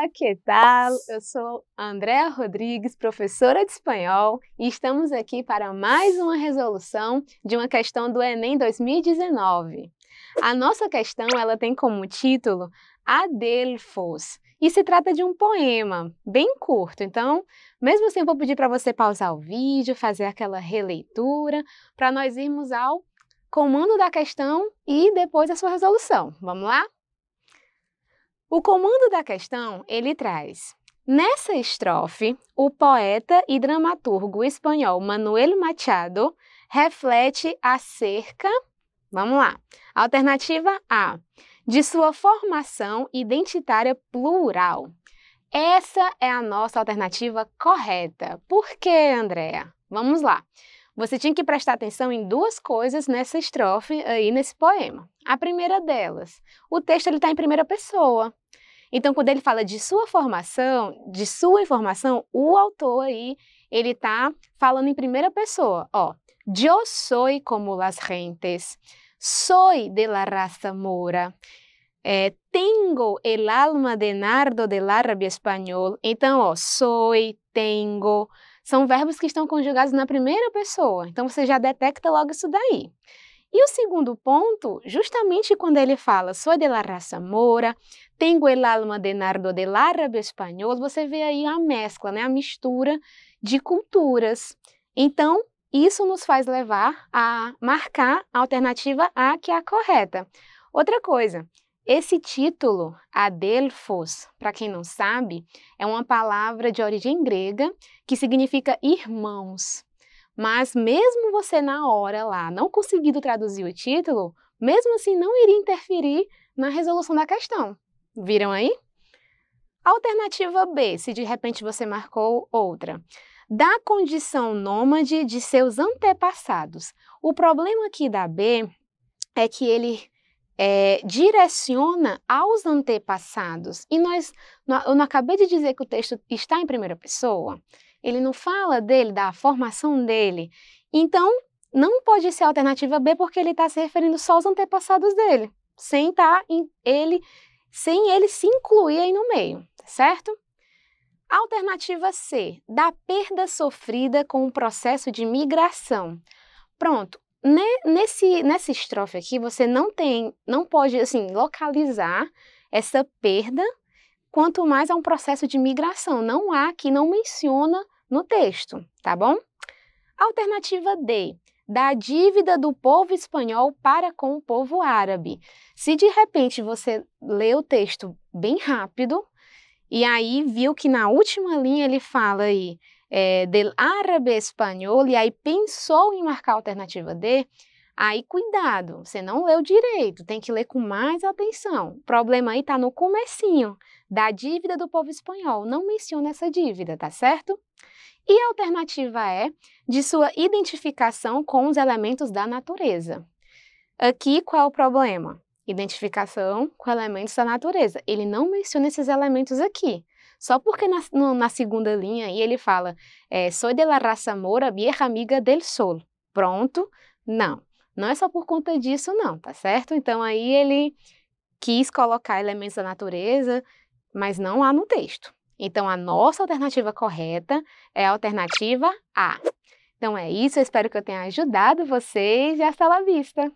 Olá, que tal? Eu sou Andréa Rodrigues, professora de espanhol, e estamos aqui para mais uma resolução de uma questão do Enem 2019. A nossa questão ela tem como título Adelfos, e se trata de um poema bem curto. Então, mesmo assim, eu vou pedir para você pausar o vídeo, fazer aquela releitura, para nós irmos ao comando da questão e depois a sua resolução. Vamos lá? O comando da questão ele traz: nessa estrofe, o poeta e dramaturgo espanhol Manuel Machado reflete acerca. Vamos lá. Alternativa A: de sua formação identitária plural. Essa é a nossa alternativa correta. Por quê, Andréa? Vamos lá. Você tinha que prestar atenção em duas coisas nessa estrofe aí nesse poema. A primeira delas, o texto ele está em primeira pessoa. Então, quando ele fala de sua formação, de sua informação, o autor aí ele está falando em primeira pessoa. Ó, yo soy como las gentes, soy de la raza mora. É, tengo el alma de nardo de la rabia espanhol. Então, ó, soy, tengo, são verbos que estão conjugados na primeira pessoa, então você já detecta logo isso daí. E o segundo ponto, justamente quando ele fala sou de la raça mora, tengo el alma de nardo del árabe espanhol, você vê aí a mescla, né, a mistura de culturas. Então, isso nos faz levar a marcar a alternativa A, que é a correta. Outra coisa, esse título, Adelphos, para quem não sabe, é uma palavra de origem grega que significa irmãos. Mas mesmo você na hora lá não conseguindo traduzir o título, mesmo assim não iria interferir na resolução da questão. Viram aí? Alternativa B, se de repente você marcou outra. Da condição nômade de seus antepassados. O problema aqui da B é que ele é, direciona aos antepassados. E nós, eu não acabei de dizer que o texto está em primeira pessoa, ele não fala dele, da formação dele. Então, não pode ser a alternativa B porque ele está se referindo só aos antepassados dele, sem tá estar ele, sem ele se incluir aí no meio, tá certo? Alternativa C, da perda sofrida com o processo de migração. Pronto, nesse, nessa estrofe aqui, você não tem, não pode, assim, localizar essa perda, quanto mais é um processo de migração. Não há que não menciona no texto, tá bom? Alternativa D. Da dívida do povo espanhol para com o povo árabe. Se de repente você lê o texto bem rápido e aí viu que na última linha ele fala aí é, del árabe espanhol e aí pensou em marcar a alternativa D, aí cuidado, você não leu direito, tem que ler com mais atenção. O problema aí está no comecinho da dívida do povo espanhol, não menciona essa dívida, tá certo? E a alternativa é de sua identificação com os elementos da natureza. Aqui, qual é o problema? Identificação com elementos da natureza. Ele não menciona esses elementos aqui só porque na, no, na segunda linha aí ele fala é, soy de la raça mora, vieja amiga del sol. Pronto? Não. Não é só por conta disso, não, tá certo? Então aí ele quis colocar elementos da natureza, mas não há no texto. Então a nossa alternativa correta é a alternativa A. Então é isso, eu espero que eu tenha ajudado vocês e hasta la vista!